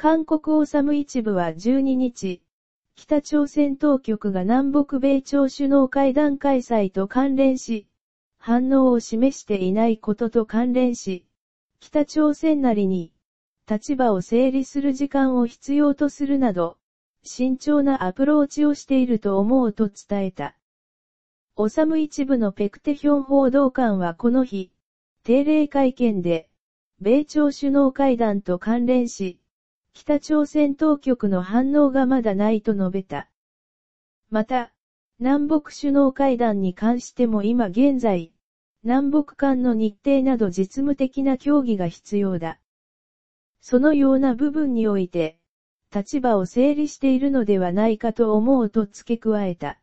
韓国オサム一部は12日、北朝鮮当局が南北米朝首脳会談開催と関連し、反応を示していないことと関連し、北朝鮮なりに、立場を整理する時間を必要とするなど、慎重なアプローチをしていると思うと伝えた。オサム一部のペクテヒョン報道官はこの日、定例会見で、米朝首脳会談と関連し、北朝鮮当局の反応がまだないと述べた。また、南北首脳会談に関しても今現在、南北間の日程など実務的な協議が必要だ。そのような部分において、立場を整理しているのではないかと思うと付け加えた。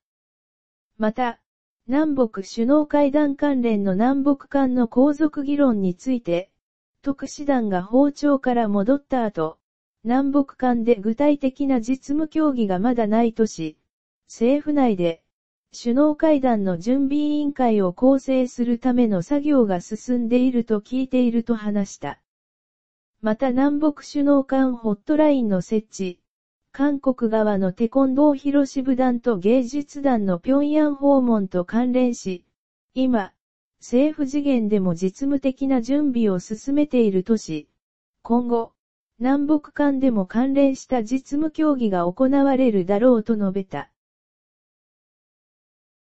また、南北首脳会談関連の南北間の皇族議論について、特使団が包丁から戻った後、南北間で具体的な実務協議がまだないとし、政府内で、首脳会談の準備委員会を構成するための作業が進んでいると聞いていると話した。また南北首脳間ホットラインの設置、韓国側のテコンドー広支部団と芸術団の平壌訪問と関連し、今、政府次元でも実務的な準備を進めているとし、今後、南北間でも関連した実務協議が行われるだろうと述べた。